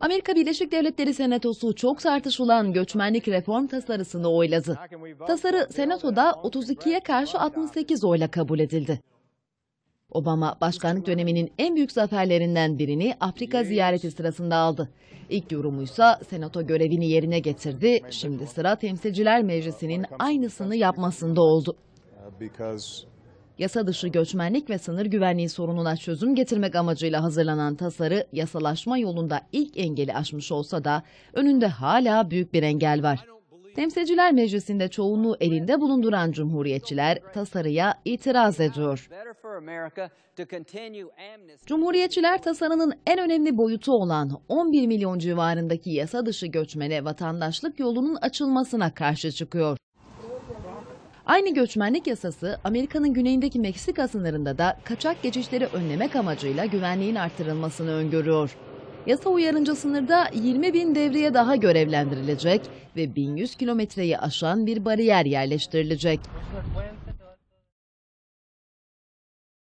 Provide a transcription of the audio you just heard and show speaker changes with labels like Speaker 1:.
Speaker 1: Amerika Birleşik Devletleri Senatosu çok tartışılan göçmenlik reform tasarısını oyladı. Tasarı Senato'da 32'ye karşı 68 oyla kabul edildi. Obama başkanlık döneminin en büyük zaferlerinden birini Afrika ziyareti sırasında aldı. İlk yorumuysa senato görevini yerine getirdi. Şimdi sıra Temsilciler Meclisi'nin aynısını yapmasında oldu. Uh, yasa dışı göçmenlik ve sınır güvenliği sorununa çözüm getirmek amacıyla hazırlanan tasarı yasalaşma yolunda ilk engeli aşmış olsa da önünde hala büyük bir engel var. Temsilciler Meclisi'nde çoğunluğu elinde bulunduran Cumhuriyetçiler tasarıya itiraz ediyor. Cumhuriyetçiler tasarının en önemli boyutu olan 11 milyon civarındaki yasa dışı göçmene vatandaşlık yolunun açılmasına karşı çıkıyor. Aynı göçmenlik yasası Amerika'nın güneyindeki Meksika sınırında da kaçak geçişleri önlemek amacıyla güvenliğin artırılmasını öngörüyor. Yasa uyarınca sınırda 20 bin devriye daha görevlendirilecek ve 1100 kilometreyi aşan bir bariyer yerleştirilecek.